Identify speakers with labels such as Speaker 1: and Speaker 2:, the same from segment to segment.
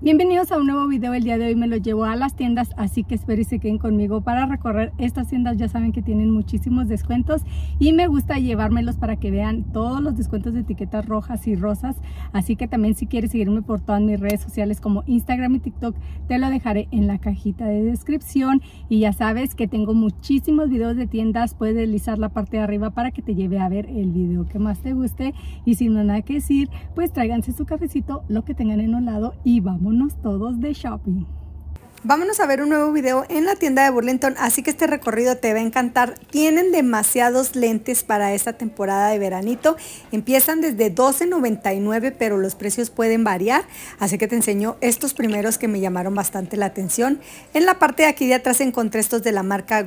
Speaker 1: Bienvenidos a un nuevo video, el día de hoy me lo llevo a las tiendas, así que espero y se queden conmigo para recorrer estas tiendas, ya saben que tienen muchísimos descuentos y me gusta llevármelos para que vean todos los descuentos de etiquetas rojas y rosas, así que también si quieres seguirme por todas mis redes sociales como Instagram y TikTok, te lo dejaré en la cajita de descripción y ya sabes que tengo muchísimos videos de tiendas, puedes deslizar la parte de arriba para que te lleve a ver el video que más te guste y sin nada que decir, pues tráiganse su cafecito, lo que tengan en un lado y vamos unos todos de shopping. Vámonos a ver un nuevo video en la tienda de Burlington, así que este recorrido te va a encantar. Tienen demasiados lentes para esta temporada de veranito. Empiezan desde $12.99, pero los precios pueden variar, así que te enseño estos primeros que me llamaron bastante la atención. En la parte de aquí de atrás encontré estos de la marca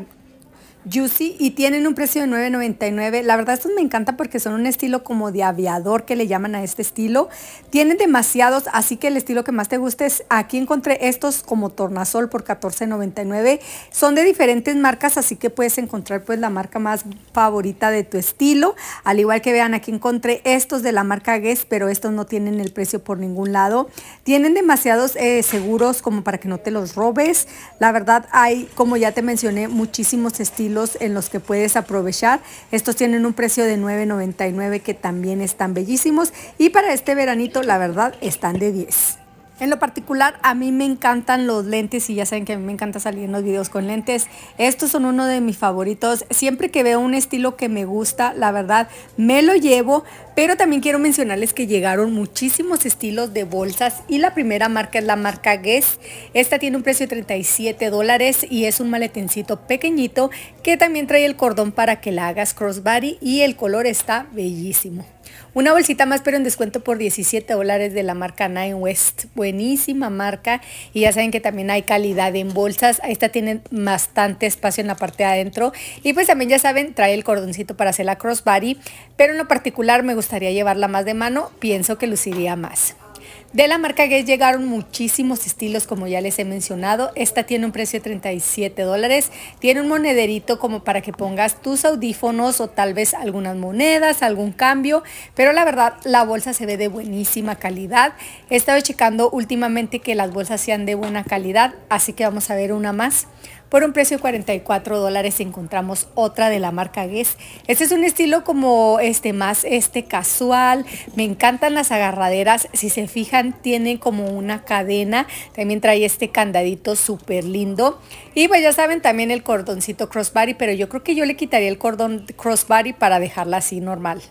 Speaker 1: Juicy y tienen un precio de $9.99. La verdad estos me encanta porque son un estilo como de aviador que le llaman a este estilo. Tienen demasiados, así que el estilo que más te guste es, aquí encontré estos como tornasol por $14.99. Son de diferentes marcas, así que puedes encontrar pues la marca más favorita de tu estilo. Al igual que vean, aquí encontré estos de la marca Guess, pero estos no tienen el precio por ningún lado. Tienen demasiados eh, seguros como para que no te los robes. La verdad hay, como ya te mencioné, muchísimos estilos en los que puedes aprovechar. Estos tienen un precio de $9.99 que también están bellísimos y para este veranito la verdad están de 10. En lo particular, a mí me encantan los lentes y ya saben que a mí me encanta salir en los videos con lentes. Estos son uno de mis favoritos. Siempre que veo un estilo que me gusta, la verdad, me lo llevo. Pero también quiero mencionarles que llegaron muchísimos estilos de bolsas y la primera marca es la marca Guess. Esta tiene un precio de 37 dólares y es un maletencito pequeñito que también trae el cordón para que la hagas crossbody y el color está bellísimo. Una bolsita más, pero en descuento por 17 dólares de la marca Nine West. Buenísima marca. Y ya saben que también hay calidad en bolsas. Esta tiene bastante espacio en la parte de adentro. Y pues también ya saben, trae el cordoncito para hacer la crossbody. Pero en lo particular me gustaría llevarla más de mano. Pienso que luciría más. De la marca Guess llegaron muchísimos estilos, como ya les he mencionado. Esta tiene un precio de 37 dólares. Tiene un monederito como para que pongas tus audífonos o tal vez algunas monedas, algún cambio. Pero la verdad, la bolsa se ve de buenísima calidad. He estado checando últimamente que las bolsas sean de buena calidad, así que vamos a ver una más. Por un precio de 44 dólares encontramos otra de la marca Guess. Este es un estilo como este más este casual. Me encantan las agarraderas. Si se fijan, tienen como una cadena. También trae este candadito súper lindo. Y pues ya saben también el cordoncito crossbody, pero yo creo que yo le quitaría el cordón crossbody para dejarla así normal.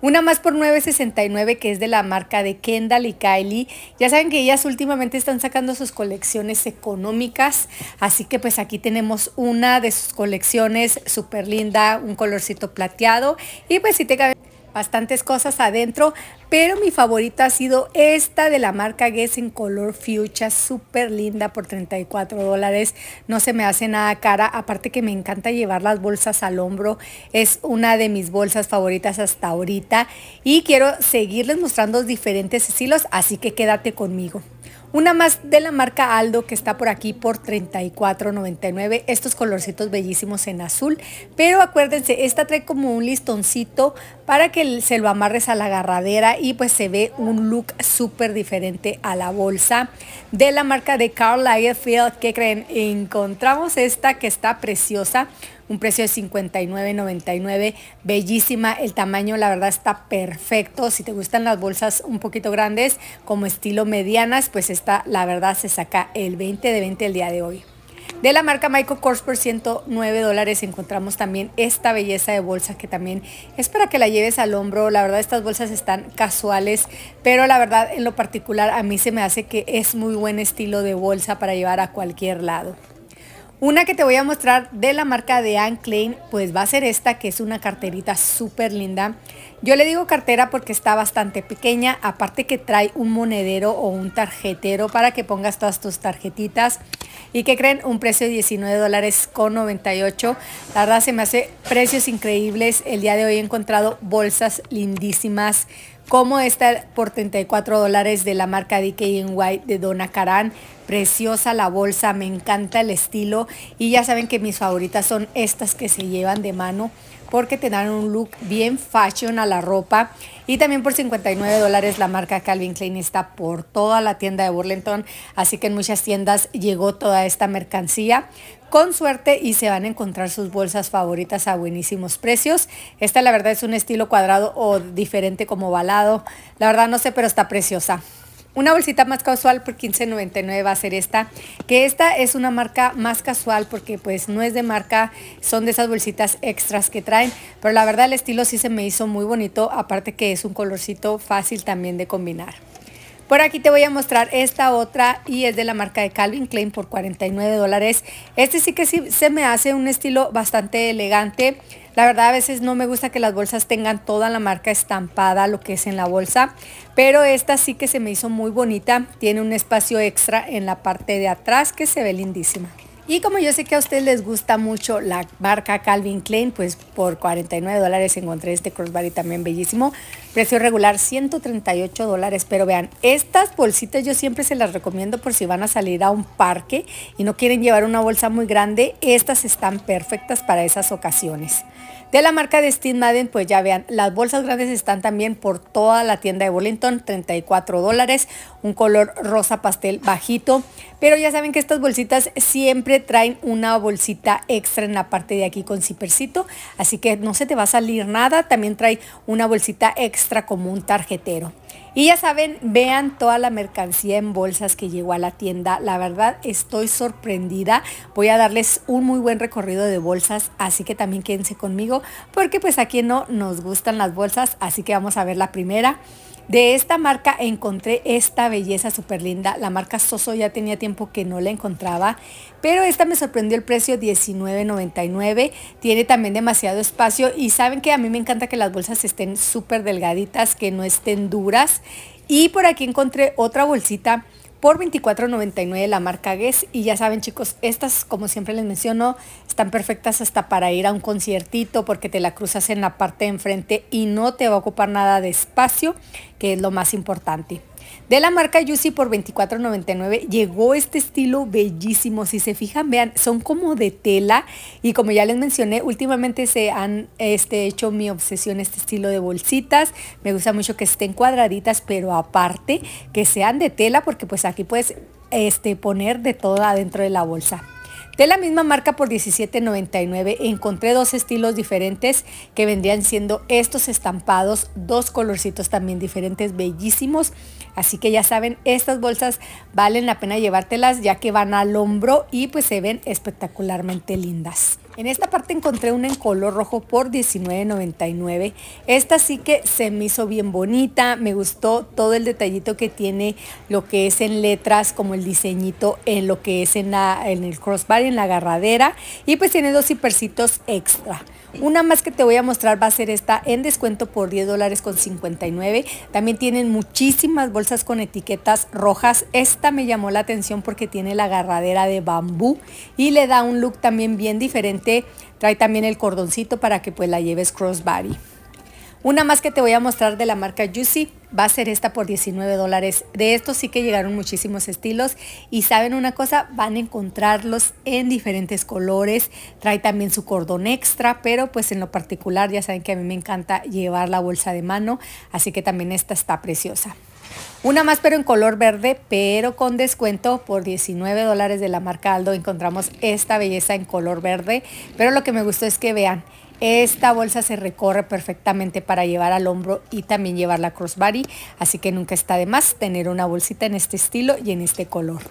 Speaker 1: Una más por 9.69 que es de la marca de Kendall y Kylie. Ya saben que ellas últimamente están sacando sus colecciones económicas, así que pues aquí tenemos una de sus colecciones súper linda, un colorcito plateado y pues si te cabe bastantes cosas adentro, pero mi favorita ha sido esta de la marca Guess en color fuchsia, súper linda por 34 dólares, no se me hace nada cara, aparte que me encanta llevar las bolsas al hombro, es una de mis bolsas favoritas hasta ahorita y quiero seguirles mostrando diferentes estilos, así que quédate conmigo. Una más de la marca Aldo que está por aquí por $34.99. Estos colorcitos bellísimos en azul. Pero acuérdense, esta trae como un listoncito para que se lo amarres a la agarradera y pues se ve un look súper diferente a la bolsa. De la marca de Carl Lagerfeld, que creen? Encontramos esta que está preciosa un precio de $59.99, bellísima, el tamaño la verdad está perfecto, si te gustan las bolsas un poquito grandes como estilo medianas, pues esta la verdad se saca el 20 de 20 el día de hoy. De la marca Michael Kors por 109 dólares encontramos también esta belleza de bolsa que también es para que la lleves al hombro. La verdad estas bolsas están casuales, pero la verdad en lo particular a mí se me hace que es muy buen estilo de bolsa para llevar a cualquier lado. Una que te voy a mostrar de la marca de Anne Klein, pues va a ser esta, que es una carterita súper linda. Yo le digo cartera porque está bastante pequeña, aparte que trae un monedero o un tarjetero para que pongas todas tus tarjetitas. Y que creen, un precio de 19 dólares con 98. La verdad se me hace precios increíbles. El día de hoy he encontrado bolsas lindísimas, como esta por 34 dólares de la marca DKNY de Donna Karan. Preciosa la bolsa, me encanta el estilo y ya saben que mis favoritas son estas que se llevan de mano porque te dan un look bien fashion a la ropa. Y también por 59 dólares la marca Calvin Klein está por toda la tienda de Burlington. Así que en muchas tiendas llegó toda esta mercancía con suerte y se van a encontrar sus bolsas favoritas a buenísimos precios. Esta la verdad es un estilo cuadrado o diferente como balado. La verdad no sé, pero está preciosa. Una bolsita más casual por $15.99 va a ser esta, que esta es una marca más casual porque pues no es de marca, son de esas bolsitas extras que traen, pero la verdad el estilo sí se me hizo muy bonito, aparte que es un colorcito fácil también de combinar. Por aquí te voy a mostrar esta otra y es de la marca de Calvin Klein por $49 dólares. Este sí que sí se me hace un estilo bastante elegante. La verdad a veces no me gusta que las bolsas tengan toda la marca estampada, lo que es en la bolsa, pero esta sí que se me hizo muy bonita. Tiene un espacio extra en la parte de atrás que se ve lindísima. Y como yo sé que a ustedes les gusta mucho la marca Calvin Klein, pues por 49 dólares encontré este crossbody también bellísimo. Precio regular 138 dólares, pero vean, estas bolsitas yo siempre se las recomiendo por si van a salir a un parque y no quieren llevar una bolsa muy grande, estas están perfectas para esas ocasiones. De la marca de Steve Madden, pues ya vean, las bolsas grandes están también por toda la tienda de Burlington, 34 dólares, un color rosa pastel bajito, pero ya saben que estas bolsitas siempre traen una bolsita extra en la parte de aquí con cipercito, así que no se te va a salir nada, también trae una bolsita extra como un tarjetero. Y ya saben, vean toda la mercancía en bolsas que llegó a la tienda. La verdad estoy sorprendida. Voy a darles un muy buen recorrido de bolsas, así que también quédense conmigo porque pues aquí no nos gustan las bolsas, así que vamos a ver la primera. De esta marca encontré esta belleza súper linda. La marca Soso ya tenía tiempo que no la encontraba, pero esta me sorprendió el precio $19.99. Tiene también demasiado espacio y saben que a mí me encanta que las bolsas estén súper delgaditas, que no estén duras. Y por aquí encontré otra bolsita por $24.99 la marca Guess. Y ya saben chicos, estas como siempre les menciono, están perfectas hasta para ir a un conciertito porque te la cruzas en la parte de enfrente y no te va a ocupar nada de espacio, que es lo más importante. De la marca Juicy por $24.99 llegó este estilo bellísimo. Si se fijan, vean, son como de tela y como ya les mencioné, últimamente se han este, hecho mi obsesión este estilo de bolsitas. Me gusta mucho que estén cuadraditas, pero aparte que sean de tela porque pues aquí puedes este, poner de todo adentro de la bolsa. De la misma marca por $17.99 encontré dos estilos diferentes que vendrían siendo estos estampados, dos colorcitos también diferentes, bellísimos. Así que ya saben, estas bolsas valen la pena llevártelas ya que van al hombro y pues se ven espectacularmente lindas. En esta parte encontré una en color rojo por $19.99. Esta sí que se me hizo bien bonita, me gustó todo el detallito que tiene lo que es en letras, como el diseñito en lo que es en, el crossbar, en la agarradera. Y pues tiene dos hipercitos extra. Una más que te voy a mostrar va a ser esta en descuento por 10 dólares con 59. También tienen muchísimas bolsas con etiquetas rojas. Esta me llamó la atención porque tiene la agarradera de bambú y le da un look también bien diferente. Trae también el cordoncito para que pues la lleves crossbody. Una más que te voy a mostrar de la marca Juicy va a ser esta por 19 dólares. De estos sí que llegaron muchísimos estilos y saben una cosa, van a encontrarlos en diferentes colores. Trae también su cordón extra, pero pues en lo particular ya saben que a mí me encanta llevar la bolsa de mano, así que también esta está preciosa. Una más pero en color verde, pero con descuento por 19 dólares de la marca Aldo encontramos esta belleza en color verde, pero lo que me gustó es que vean, esta bolsa se recorre perfectamente para llevar al hombro y también llevarla crossbody, así que nunca está de más tener una bolsita en este estilo y en este color.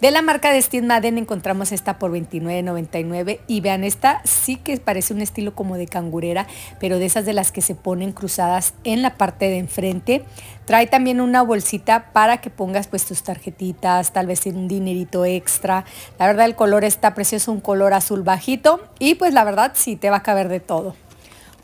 Speaker 1: De la marca de Steve Madden encontramos esta por $29.99 y vean esta sí que parece un estilo como de cangurera, pero de esas de las que se ponen cruzadas en la parte de enfrente. Trae también una bolsita para que pongas pues tus tarjetitas, tal vez un dinerito extra. La verdad el color está precioso, un color azul bajito y pues la verdad sí te va a caber de todo.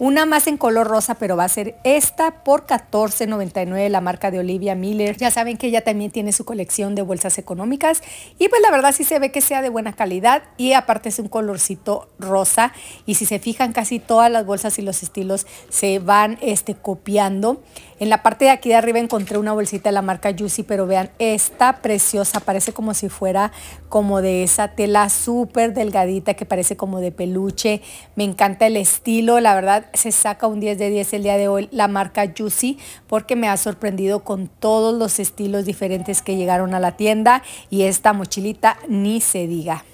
Speaker 1: Una más en color rosa, pero va a ser esta por $14.99, la marca de Olivia Miller. Ya saben que ella también tiene su colección de bolsas económicas y pues la verdad sí se ve que sea de buena calidad y aparte es un colorcito rosa y si se fijan casi todas las bolsas y los estilos se van este, copiando. En la parte de aquí de arriba encontré una bolsita de la marca Juicy, pero vean, está preciosa, parece como si fuera como de esa tela súper delgadita que parece como de peluche. Me encanta el estilo, la verdad se saca un 10 de 10 el día de hoy la marca Juicy porque me ha sorprendido con todos los estilos diferentes que llegaron a la tienda y esta mochilita ni se diga.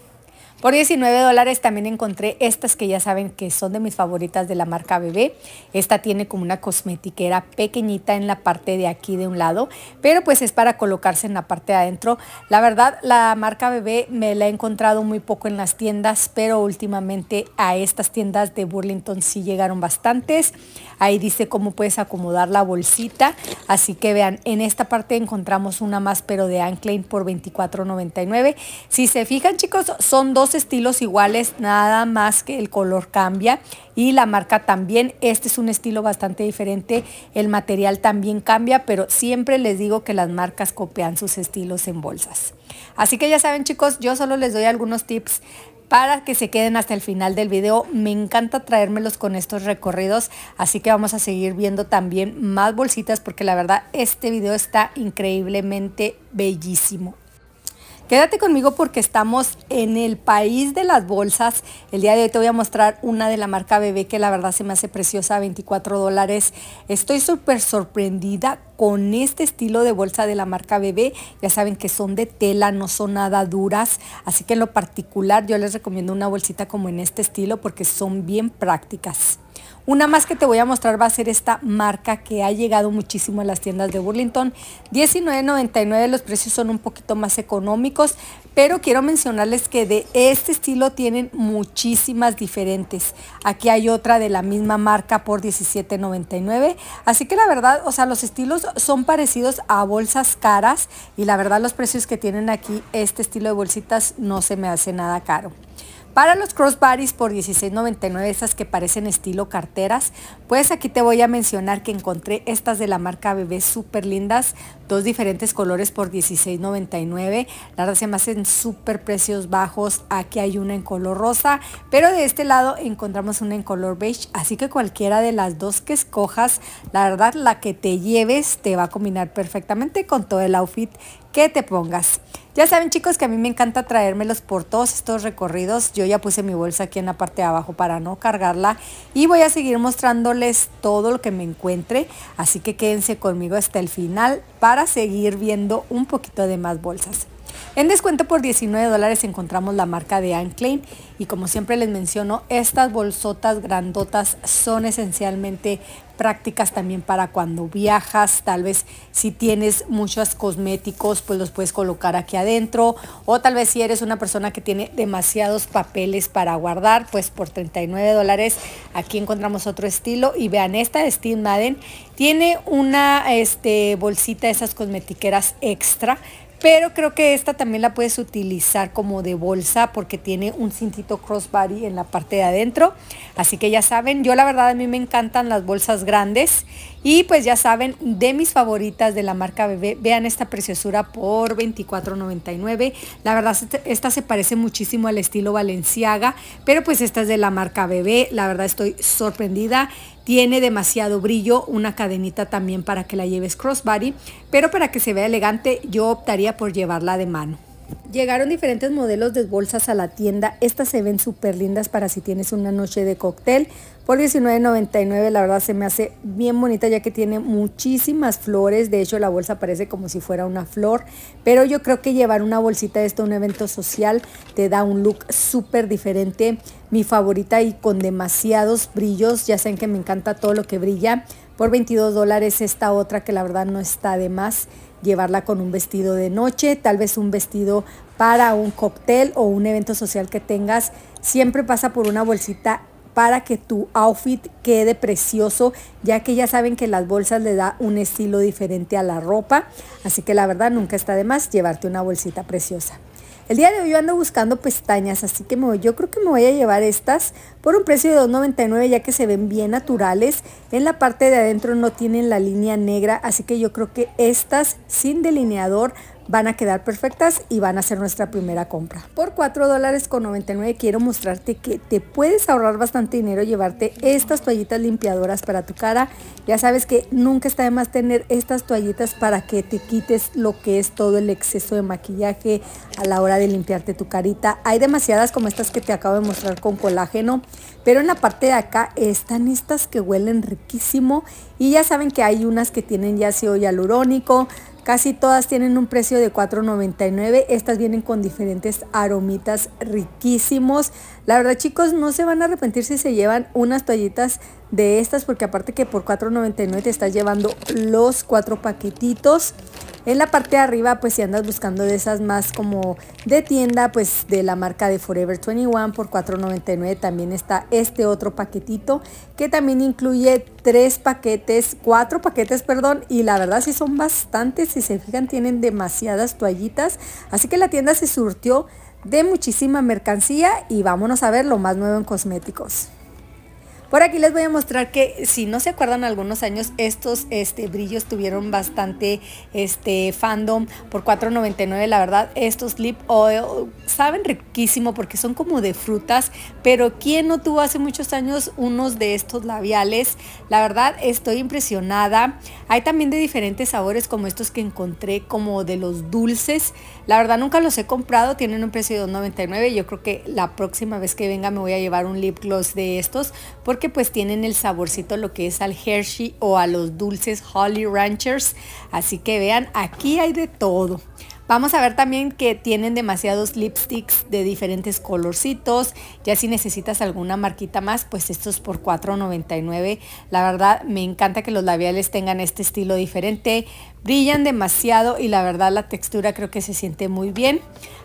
Speaker 1: Por 19 dólares también encontré estas que ya saben que son de mis favoritas de la marca Bebé. Esta tiene como una cosmetiquera pequeñita en la parte de aquí de un lado, pero pues es para colocarse en la parte de adentro. La verdad, la marca Bebé me la he encontrado muy poco en las tiendas, pero últimamente a estas tiendas de Burlington sí llegaron bastantes. Ahí dice cómo puedes acomodar la bolsita. Así que vean, en esta parte encontramos una más, pero de Anklein por $24.99. Si se fijan, chicos, son dos estilos iguales, nada más que el color cambia y la marca también. Este es un estilo bastante diferente, el material también cambia, pero siempre les digo que las marcas copian sus estilos en bolsas. Así que ya saben chicos, yo solo les doy algunos tips para que se queden hasta el final del video. Me encanta traérmelos con estos recorridos, así que vamos a seguir viendo también más bolsitas porque la verdad este video está increíblemente bellísimo. Quédate conmigo porque estamos en el país de las bolsas. El día de hoy te voy a mostrar una de la marca Bebé que la verdad se me hace preciosa, 24 dólares. Estoy súper sorprendida con este estilo de bolsa de la marca Bebé. Ya saben que son de tela, no son nada duras. Así que en lo particular yo les recomiendo una bolsita como en este estilo porque son bien prácticas. Una más que te voy a mostrar va a ser esta marca que ha llegado muchísimo a las tiendas de Burlington. $19.99 los precios son un poquito más económicos, pero quiero mencionarles que de este estilo tienen muchísimas diferentes. Aquí hay otra de la misma marca por $17.99. Así que la verdad, o sea, los estilos son parecidos a bolsas caras y la verdad los precios que tienen aquí este estilo de bolsitas no se me hace nada caro. Para los crossbodies por $16.99, estas que parecen estilo carteras, pues aquí te voy a mencionar que encontré estas de la marca Bebé súper lindas, dos diferentes colores por $16.99. La verdad se me hacen súper precios bajos. Aquí hay una en color rosa, pero de este lado encontramos una en color beige. Así que cualquiera de las dos que escojas, la verdad la que te lleves te va a combinar perfectamente con todo el outfit que te pongas. Ya saben chicos que a mí me encanta traérmelos por todos estos recorridos. Yo ya puse mi bolsa aquí en la parte de abajo para no cargarla y voy a seguir mostrándoles todo lo que me encuentre. Así que quédense conmigo hasta el final para seguir viendo un poquito de más bolsas. En descuento por 19 dólares encontramos la marca de Anne Klein y como siempre les menciono, estas bolsotas grandotas son esencialmente prácticas también para cuando viajas, tal vez si tienes muchos cosméticos, pues los puedes colocar aquí adentro o tal vez si eres una persona que tiene demasiados papeles para guardar, pues por 39 dólares aquí encontramos otro estilo y vean esta de Steve Madden tiene una este, bolsita de esas cosmetiqueras extra pero creo que esta también la puedes utilizar como de bolsa porque tiene un cintito crossbody en la parte de adentro. Así que ya saben, yo la verdad a mí me encantan las bolsas grandes. Y pues ya saben, de mis favoritas de la marca Bebé, vean esta preciosura por $24.99. La verdad, esta se parece muchísimo al estilo Valenciaga, pero pues esta es de la marca Bebé. La verdad estoy sorprendida tiene demasiado brillo, una cadenita también para que la lleves crossbody, pero para que se vea elegante yo optaría por llevarla de mano. Llegaron diferentes modelos de bolsas a la tienda. Estas se ven súper lindas para si tienes una noche de cóctel. Por $19.99 la verdad se me hace bien bonita ya que tiene muchísimas flores. De hecho la bolsa parece como si fuera una flor. Pero yo creo que llevar una bolsita de esto a un evento social te da un look súper diferente. Mi favorita y con demasiados brillos. Ya saben que me encanta todo lo que brilla. Por 22 dólares esta otra que la verdad no está de más llevarla con un vestido de noche, tal vez un vestido para un cóctel o un evento social que tengas. Siempre pasa por una bolsita para que tu outfit quede precioso, ya que ya saben que las bolsas le da un estilo diferente a la ropa, así que la verdad nunca está de más llevarte una bolsita preciosa. El día de hoy yo ando buscando pestañas, así que yo creo que me voy a llevar estas por un precio de $2.99 ya que se ven bien naturales. En la parte de adentro no tienen la línea negra, así que yo creo que estas sin delineador van a quedar perfectas y van a ser nuestra primera compra. Por 4 dólares con 99 quiero mostrarte que te puedes ahorrar bastante dinero llevarte estas toallitas limpiadoras para tu cara. Ya sabes que nunca está de más tener estas toallitas para que te quites lo que es todo el exceso de maquillaje a la hora de limpiarte tu carita. Hay demasiadas como estas que te acabo de mostrar con colágeno, pero en la parte de acá están estas que huelen riquísimo y ya saben que hay unas que tienen ya ácido hialurónico, Casi todas tienen un precio de $4.99. Estas vienen con diferentes aromitas riquísimos. La verdad chicos, no se van a arrepentir si se llevan unas toallitas de estas porque aparte que por 4.99 te estás llevando los cuatro paquetitos. En la parte de arriba, pues si andas buscando de esas más como de tienda, pues de la marca de Forever 21 por $4.99 también está este otro paquetito que también incluye tres paquetes, cuatro paquetes, perdón, y la verdad si son bastantes, si se fijan tienen demasiadas toallitas, así que la tienda se surtió de muchísima mercancía y vámonos a ver lo más nuevo en cosméticos. Por aquí les voy a mostrar que si no se acuerdan algunos años estos este, brillos tuvieron bastante este, fandom por $4.99 la verdad estos lip oil saben riquísimo porque son como de frutas pero quién no tuvo hace muchos años unos de estos labiales la verdad estoy impresionada hay también de diferentes sabores como estos que encontré como de los dulces la verdad nunca los he comprado tienen un precio de $2.99 yo creo que la próxima vez que venga me voy a llevar un lip gloss de estos que pues tienen el saborcito lo que es al Hershey o a los dulces Holly Ranchers. Así que vean, aquí hay de todo. Vamos a ver también que tienen demasiados lipsticks de diferentes colorcitos. Ya si necesitas alguna marquita más, pues estos por $4.99. La verdad me encanta que los labiales tengan este estilo diferente. Brillan demasiado y la verdad la textura creo que se siente muy bien.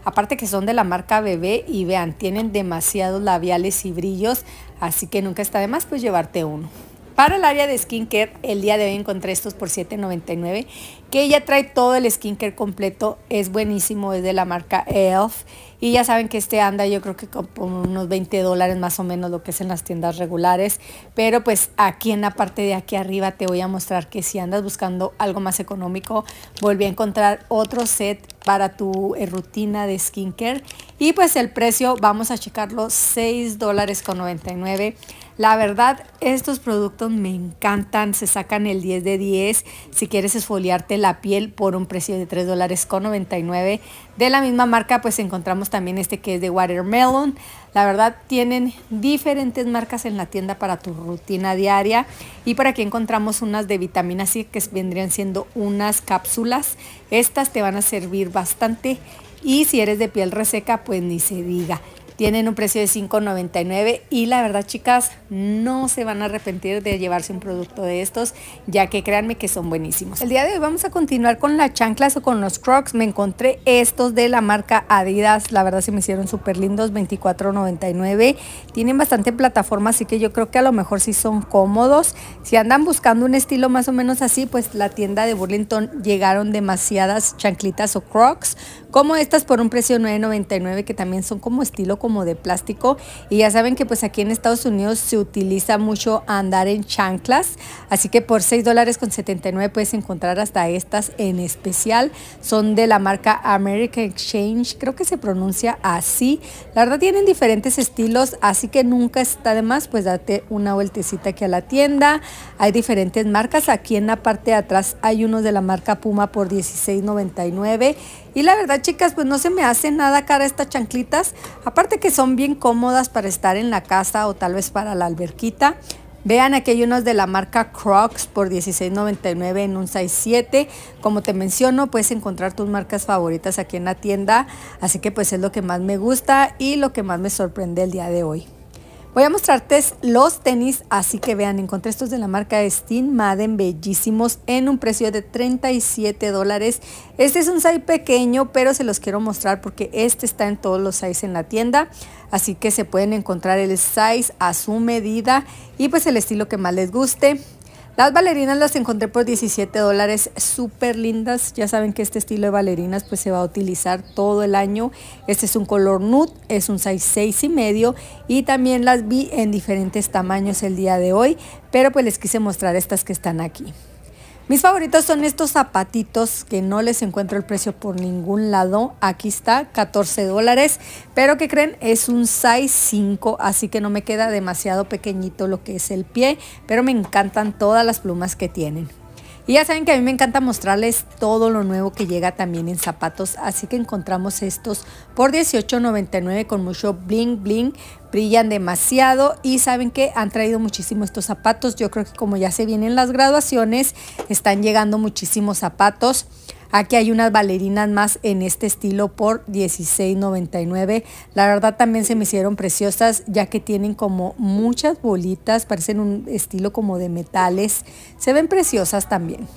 Speaker 1: Aparte que son de la marca Bebé y vean, tienen demasiados labiales y brillos. Así que nunca está de más pues llevarte uno. Para el área de skincare, el día de hoy encontré estos por $7.99, que ya trae todo el skincare completo, es buenísimo, es de la marca ELF. Y ya saben que este anda yo creo que con unos 20 dólares más o menos lo que es en las tiendas regulares. Pero pues aquí en la parte de aquí arriba te voy a mostrar que si andas buscando algo más económico, volví a encontrar otro set para tu eh, rutina de skincare. Y pues el precio vamos a checarlo, 6 dólares con 99. La verdad, estos productos me encantan, se sacan el 10 de 10 si quieres esfoliarte la piel por un precio de 3 dólares con 99. De la misma marca pues encontramos también este que es de Watermelon. La verdad, tienen diferentes marcas en la tienda para tu rutina diaria. Y para aquí encontramos unas de vitamina C que vendrían siendo unas cápsulas. Estas te van a servir bastante. Y si eres de piel reseca, pues ni se diga. Tienen un precio de $5.99 y la verdad chicas, no se van a arrepentir de llevarse un producto de estos, ya que créanme que son buenísimos. El día de hoy vamos a continuar con las chanclas o con los crocs. Me encontré estos de la marca Adidas, la verdad se me hicieron súper lindos, $24.99. Tienen bastante plataforma, así que yo creo que a lo mejor sí son cómodos. Si andan buscando un estilo más o menos así, pues la tienda de Burlington llegaron demasiadas chanclitas o crocs, como estas por un precio de $9.99 que también son como estilo como de plástico. Y ya saben que pues aquí en Estados Unidos se utiliza mucho andar en chanclas. Así que por 6 dólares con 79 puedes encontrar hasta estas en especial. Son de la marca American Exchange, creo que se pronuncia así. La verdad tienen diferentes estilos, así que nunca está de más pues date una vueltecita aquí a la tienda. Hay diferentes marcas. Aquí en la parte de atrás hay unos de la marca Puma por $16.99 y la verdad, chicas, pues no se me hace nada cara estas chanclitas. Aparte que son bien cómodas para estar en la casa o tal vez para la alberquita. Vean, aquí hay unos de la marca Crocs por $16.99 en un 6.7. Como te menciono, puedes encontrar tus marcas favoritas aquí en la tienda. Así que pues es lo que más me gusta y lo que más me sorprende el día de hoy. Voy a mostrarte los tenis, así que vean, encontré estos de la marca Steam Madden, bellísimos, en un precio de 37 dólares. Este es un size pequeño, pero se los quiero mostrar porque este está en todos los size en la tienda. Así que se pueden encontrar el size a su medida y pues el estilo que más les guste. Las bailarinas las encontré por 17 dólares, súper lindas. Ya saben que este estilo de bailarinas pues se va a utilizar todo el año. Este es un color nude, es un size 6 y medio y también las vi en diferentes tamaños el día de hoy, pero pues les quise mostrar estas que están aquí. Mis favoritos son estos zapatitos que no les encuentro el precio por ningún lado. Aquí está, 14 dólares. Pero que creen, es un size 5, así que no me queda demasiado pequeñito lo que es el pie. Pero me encantan todas las plumas que tienen. Y ya saben que a mí me encanta mostrarles todo lo nuevo que llega también en zapatos, así que encontramos estos por $18.99 con mucho bling bling, brillan demasiado y saben que han traído muchísimo estos zapatos. Yo creo que como ya se vienen las graduaciones, están llegando muchísimos zapatos. Aquí hay unas bailarinas más en este estilo por $16.99. La verdad también se me hicieron preciosas ya que tienen como muchas bolitas, parecen un estilo como de metales. Se ven preciosas también.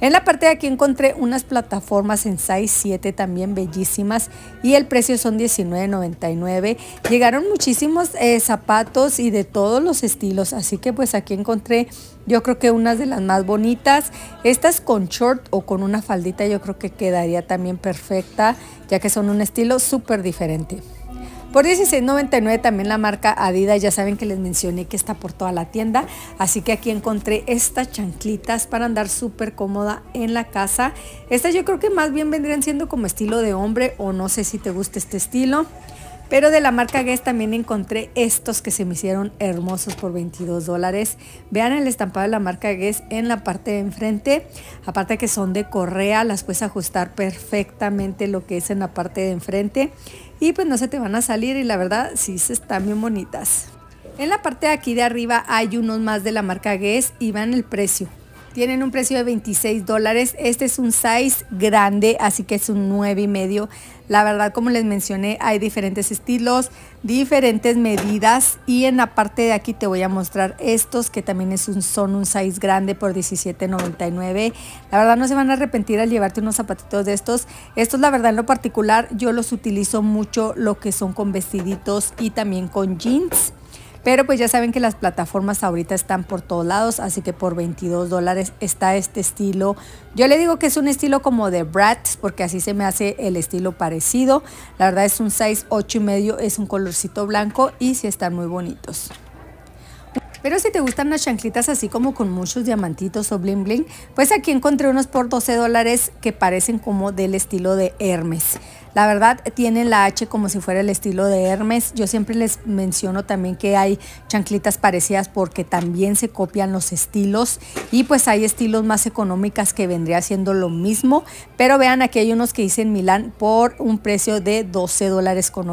Speaker 1: En la parte de aquí encontré unas plataformas en size 7 también bellísimas y el precio son $19.99. Llegaron muchísimos eh, zapatos y de todos los estilos, así que pues aquí encontré yo creo que unas de las más bonitas. Estas con short o con una faldita yo creo que quedaría también perfecta ya que son un estilo súper diferente. Por $16.99 también la marca Adidas, ya saben que les mencioné que está por toda la tienda, así que aquí encontré estas chanclitas para andar súper cómoda en la casa. Estas yo creo que más bien vendrían siendo como estilo de hombre o no sé si te gusta este estilo. Pero de la marca Guess también encontré estos que se me hicieron hermosos por 22 dólares. Vean el estampado de la marca Guess en la parte de enfrente. Aparte que son de correa, las puedes ajustar perfectamente lo que es en la parte de enfrente. Y pues no se te van a salir y la verdad sí se están bien bonitas. En la parte de aquí de arriba hay unos más de la marca Guess y vean el precio. Tienen un precio de 26 dólares. Este es un size grande, así que es un 9.5. y medio. La verdad, como les mencioné, hay diferentes estilos, diferentes medidas y en la parte de aquí te voy a mostrar estos que también son un size grande por $17.99. La verdad no se van a arrepentir al llevarte unos zapatitos de estos. Estos la verdad en lo particular yo los utilizo mucho lo que son con vestiditos y también con jeans pero pues ya saben que las plataformas ahorita están por todos lados, así que por 22 dólares está este estilo. Yo le digo que es un estilo como de Bratz, porque así se me hace el estilo parecido. La verdad es un size 8 y medio, es un colorcito blanco y sí están muy bonitos. Pero si te gustan las chanclitas así como con muchos diamantitos o bling bling, pues aquí encontré unos por 12 dólares que parecen como del estilo de Hermes. La verdad, tienen la H como si fuera el estilo de Hermes. Yo siempre les menciono también que hay chanclitas parecidas porque también se copian los estilos. Y pues hay estilos más económicas que vendría siendo lo mismo. Pero vean, aquí hay unos que dicen Milán por un precio de 12 dólares con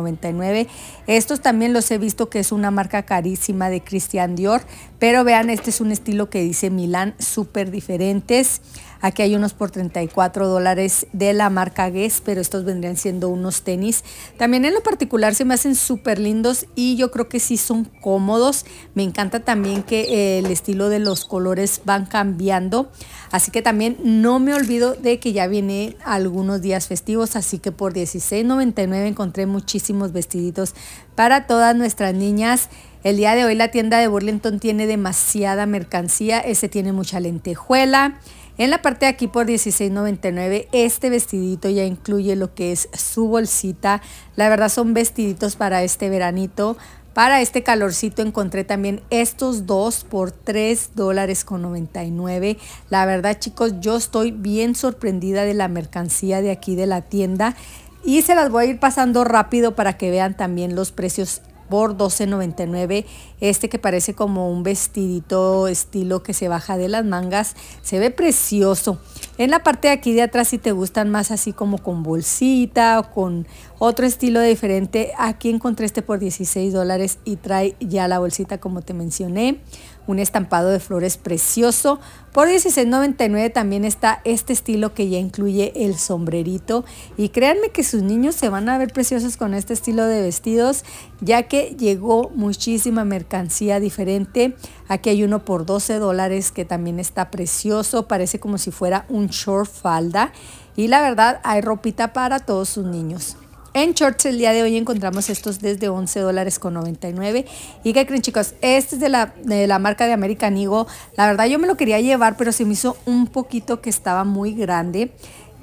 Speaker 1: Estos también los he visto que es una marca carísima de Christian Dior. Pero vean, este es un estilo que dice Milán, súper diferentes. Aquí hay unos por 34 dólares de la marca Guess, pero estos vendrían siendo unos tenis. También en lo particular se me hacen súper lindos y yo creo que sí son cómodos. Me encanta también que eh, el estilo de los colores van cambiando. Así que también no me olvido de que ya viene algunos días festivos, así que por $16.99 encontré muchísimos vestiditos para todas nuestras niñas. El día de hoy la tienda de Burlington tiene demasiada mercancía, ese tiene mucha lentejuela, en la parte de aquí por $16.99 este vestidito ya incluye lo que es su bolsita. La verdad son vestiditos para este veranito. Para este calorcito encontré también estos dos por $3.99. dólares con 99. La verdad chicos, yo estoy bien sorprendida de la mercancía de aquí de la tienda. Y se las voy a ir pasando rápido para que vean también los precios por 12.99. Este que parece como un vestidito estilo que se baja de las mangas. Se ve precioso. En la parte de aquí de atrás si te gustan más así como con bolsita o con otro estilo diferente. Aquí encontré este por 16 dólares y trae ya la bolsita como te mencioné un estampado de flores precioso. Por $16.99 también está este estilo que ya incluye el sombrerito. Y créanme que sus niños se van a ver preciosos con este estilo de vestidos, ya que llegó muchísima mercancía diferente. Aquí hay uno por 12 dólares que también está precioso, parece como si fuera un short falda. Y la verdad, hay ropita para todos sus niños en shorts el día de hoy encontramos estos desde 11 dólares con 99. Y qué creen chicos, este es de la, la marca de American La verdad yo me lo quería llevar, pero se me hizo un poquito que estaba muy grande.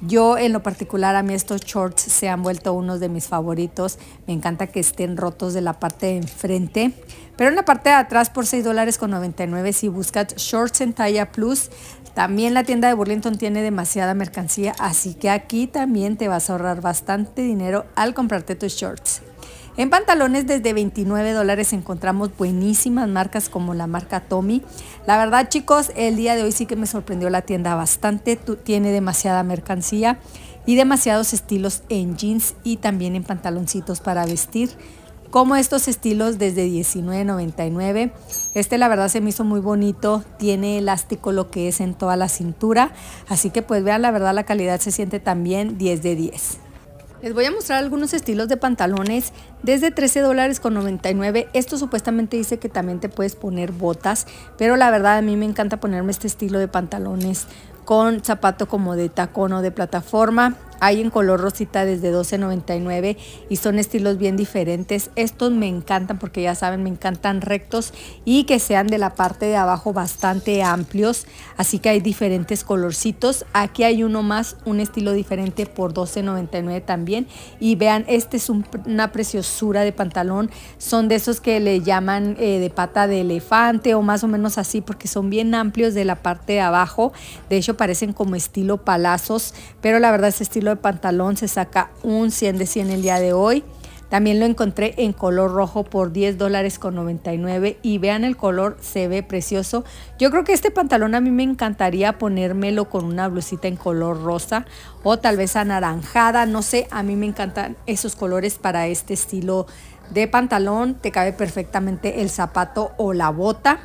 Speaker 1: Yo en lo particular a mí estos shorts se han vuelto unos de mis favoritos. Me encanta que estén rotos de la parte de enfrente. Pero en la parte de atrás por 6 dólares con 99 si buscas shorts en talla plus también la tienda de Burlington tiene demasiada mercancía, así que aquí también te vas a ahorrar bastante dinero al comprarte tus shorts. En pantalones desde 29 dólares encontramos buenísimas marcas como la marca Tommy. La verdad chicos, el día de hoy sí que me sorprendió la tienda bastante. Tiene demasiada mercancía y demasiados estilos en jeans y también en pantaloncitos para vestir como estos estilos desde 19.99. Este la verdad se me hizo muy bonito, tiene elástico lo que es en toda la cintura, así que pues vean la verdad la calidad se siente también 10 de 10. Les voy a mostrar algunos estilos de pantalones desde 13 dólares con 99. Esto supuestamente dice que también te puedes poner botas, pero la verdad a mí me encanta ponerme este estilo de pantalones con zapato como de tacón o de plataforma. Hay en color rosita desde 12.99 y son estilos bien diferentes. Estos me encantan porque ya saben, me encantan rectos y que sean de la parte de abajo bastante amplios. Así que hay diferentes colorcitos. Aquí hay uno más, un estilo diferente por 12.99 también. Y vean, este es una preciosura de pantalón. Son de esos que le llaman eh, de pata de elefante o más o menos así porque son bien amplios de la parte de abajo. De hecho, parecen como estilo palazos, pero la verdad es estilo de pantalón se saca un 100 de 100 el día de hoy. También lo encontré en color rojo por 10 dólares con 99 y vean el color, se ve precioso. Yo creo que este pantalón a mí me encantaría ponérmelo con una blusita en color rosa o tal vez anaranjada, no sé, a mí me encantan esos colores para este estilo de pantalón. Te cabe perfectamente el zapato o la bota.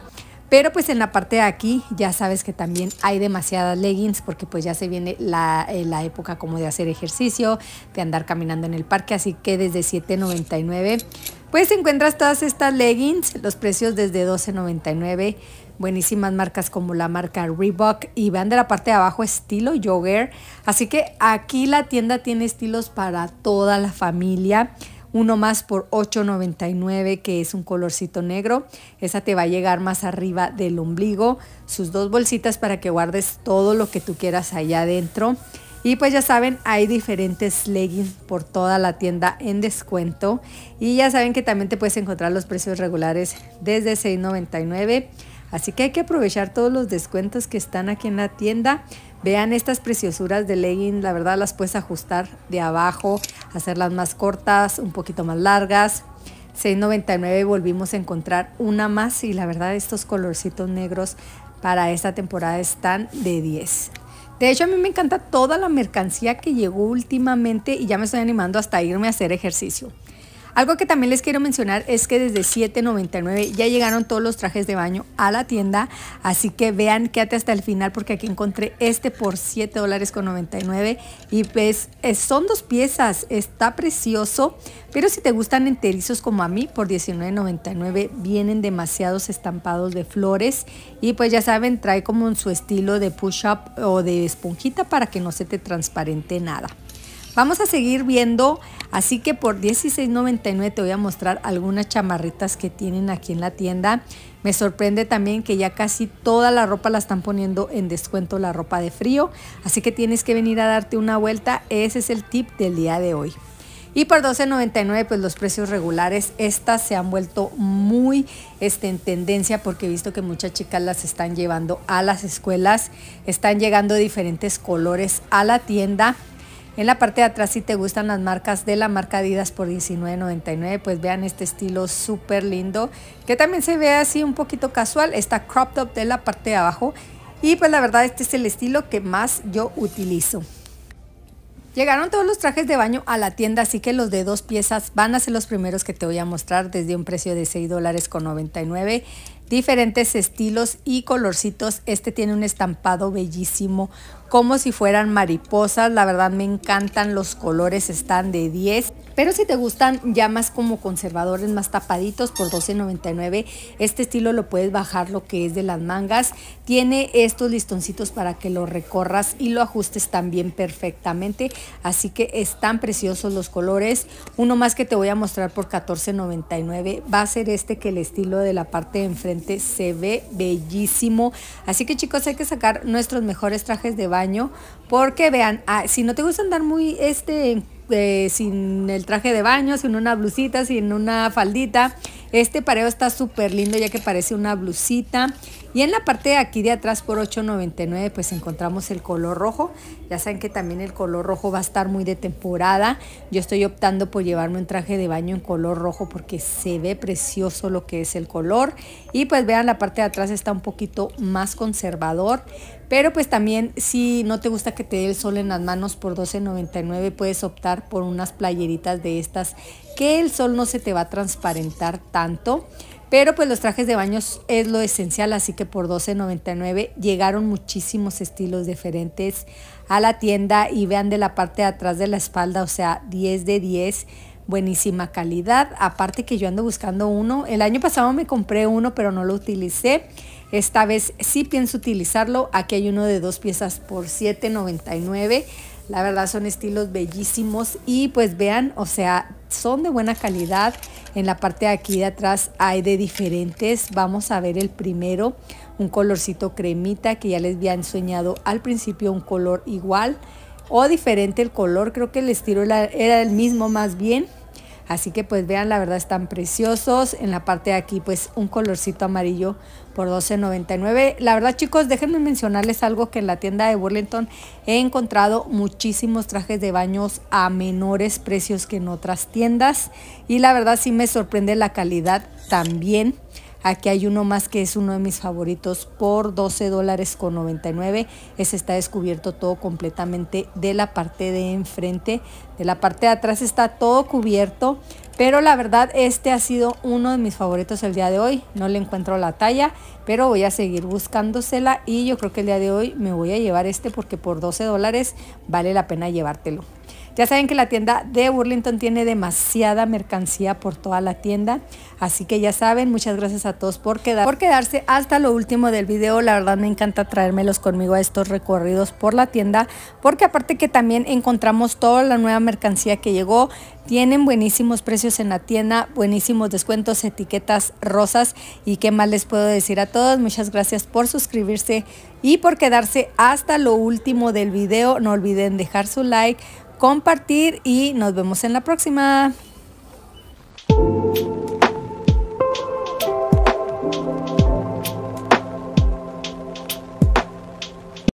Speaker 1: Pero pues en la parte de aquí ya sabes que también hay demasiadas leggings porque pues ya se viene la, eh, época como de hacer ejercicio, de andar caminando en el parque, así que desde 7.99 pues encuentras todas estas leggings, los precios desde 12.99, buenísimas marcas como la marca Reebok y vean de la parte de abajo estilo jogger, así que aquí la tienda tiene estilos para toda la familia uno más por $8.99 que es un colorcito negro. Esa te va a llegar más arriba del ombligo. Sus dos bolsitas para que guardes todo lo que tú quieras allá adentro. Y pues ya saben, hay diferentes leggings por toda la tienda en descuento. Y ya saben que también te puedes encontrar los precios regulares desde $6.99. Así que hay que aprovechar todos los descuentos que están aquí en la tienda. Vean estas preciosuras de legging, la verdad las puedes ajustar de abajo, hacerlas más cortas, un poquito más largas. 6.99 volvimos a encontrar una más y la verdad estos colorcitos negros para esta temporada están de 10. De hecho, a mí me encanta toda la mercancía que llegó últimamente y ya me estoy animando hasta irme a hacer ejercicio. Algo que también les quiero mencionar es que desde $7.99 ya llegaron todos los trajes de baño a la tienda, así que vean, quédate hasta el final porque aquí encontré este por $7.99 y pues son dos piezas, está precioso, pero si te gustan enterizos como a mí, por $19.99 vienen demasiados estampados de flores y pues ya saben, trae como en su estilo de push-up o de esponjita para que no se te transparente nada. Vamos a seguir viendo, así que por $16.99 te voy a mostrar algunas chamarritas que tienen aquí en la tienda. Me sorprende también que ya casi toda la ropa la están poniendo en descuento, la ropa de frío. Así que tienes que venir a darte una vuelta. Ese es el tip del día de hoy. Y por $12.99, pues los precios regulares, estas se han vuelto muy este, en tendencia porque he visto que muchas chicas las están llevando a las escuelas, están llegando diferentes colores a la tienda en la parte de atrás, si te gustan las marcas de la marca Adidas por $19.99, pues vean este estilo súper lindo, que también se ve así un poquito casual. Está crop top de la parte de abajo. Y pues la verdad, este es el estilo que más yo utilizo. Llegaron todos los trajes de baño a la tienda, así que los de dos piezas van a ser los primeros que te voy a mostrar desde un precio de 6 dólares con 99. Diferentes estilos y colorcitos. Este tiene un estampado bellísimo, como si fueran mariposas. La verdad me encantan, los colores están de 10. Pero si te gustan ya más como conservadores, más tapaditos por $12.99, este estilo lo puedes bajar lo que es de las mangas. Tiene estos listoncitos para que lo recorras y lo ajustes también perfectamente. Así que están preciosos los colores. Uno más que te voy a mostrar por $14.99 va a ser este que el estilo de la parte de enfrente se ve bellísimo. Así que chicos, hay que sacar nuestros mejores trajes de baño baño, porque vean, ah, si no te gusta andar muy este eh, sin el traje de baño, sin una blusita, sin una faldita, este pareo está súper lindo ya que parece una blusita. Y en la parte de aquí de atrás por $8.99 pues encontramos el color rojo. Ya saben que también el color rojo va a estar muy de temporada. Yo estoy optando por llevarme un traje de baño en color rojo porque se ve precioso lo que es el color. Y pues vean la parte de atrás está un poquito más conservador. Pero pues también si no te gusta que te dé el sol en las manos por $12.99 puedes optar por unas playeritas de estas que el sol no se te va a transparentar tanto. Pero pues los trajes de baños es lo esencial, así que por $12.99 llegaron muchísimos estilos diferentes a la tienda y vean de la parte de atrás de la espalda, o sea, 10 de 10, buenísima calidad. Aparte que yo ando buscando uno, el año pasado me compré uno pero no lo utilicé. Esta vez sí pienso utilizarlo, aquí hay uno de dos piezas por $7.99. La verdad son estilos bellísimos y pues vean, o sea, son de buena calidad. En la parte de aquí de atrás hay de diferentes. Vamos a ver el primero, un colorcito cremita que ya les había enseñado al principio un color igual o diferente el color. Creo que el estilo era el mismo más bien Así que pues vean, la verdad están preciosos. En la parte de aquí pues un colorcito amarillo por $12.99. La verdad chicos, déjenme mencionarles algo que en la tienda de Burlington he encontrado muchísimos trajes de baños a menores precios que en otras tiendas. Y la verdad sí me sorprende la calidad también Aquí hay uno más que es uno de mis favoritos por 12 dólares con 99. Ese está descubierto todo completamente de la parte de enfrente. De la parte de atrás está todo cubierto. Pero la verdad este ha sido uno de mis favoritos el día de hoy. No le encuentro la talla, pero voy a seguir buscándosela. Y yo creo que el día de hoy me voy a llevar este porque por 12 dólares vale la pena llevártelo. Ya saben que la tienda de Burlington tiene demasiada mercancía por toda la tienda, así que ya saben, muchas gracias a todos por, por quedarse hasta lo último del video. La verdad me encanta traérmelos conmigo a estos recorridos por la tienda, porque aparte que también encontramos toda la nueva mercancía que llegó, tienen buenísimos precios en la tienda, buenísimos descuentos, etiquetas rosas y qué más les puedo decir a todos. Muchas gracias por suscribirse y por quedarse hasta lo último del video. No olviden dejar su like, compartir y nos vemos en la próxima.